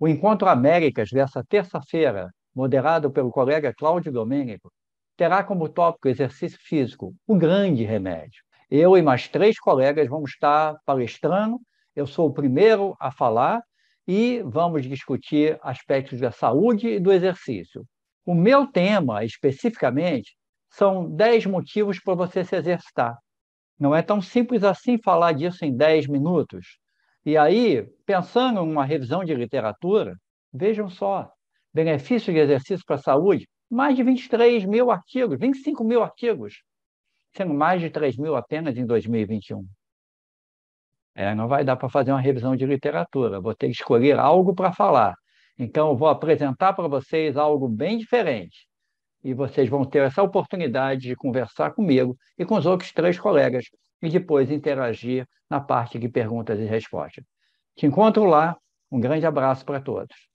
O Encontro Américas dessa terça-feira, moderado pelo colega Cláudio Domênico, terá como tópico exercício físico, o grande remédio. Eu e mais três colegas vamos estar palestrando, eu sou o primeiro a falar e vamos discutir aspectos da saúde e do exercício. O meu tema, especificamente, são 10 motivos para você se exercitar. Não é tão simples assim falar disso em 10 minutos, e aí, pensando em uma revisão de literatura, vejam só, benefício de exercício para a saúde, mais de 23 mil artigos, 25 mil artigos, sendo mais de 3 mil apenas em 2021. É, não vai dar para fazer uma revisão de literatura, vou ter que escolher algo para falar. Então, eu vou apresentar para vocês algo bem diferente e vocês vão ter essa oportunidade de conversar comigo e com os outros três colegas e depois interagir na parte de perguntas e respostas. Te encontro lá. Um grande abraço para todos.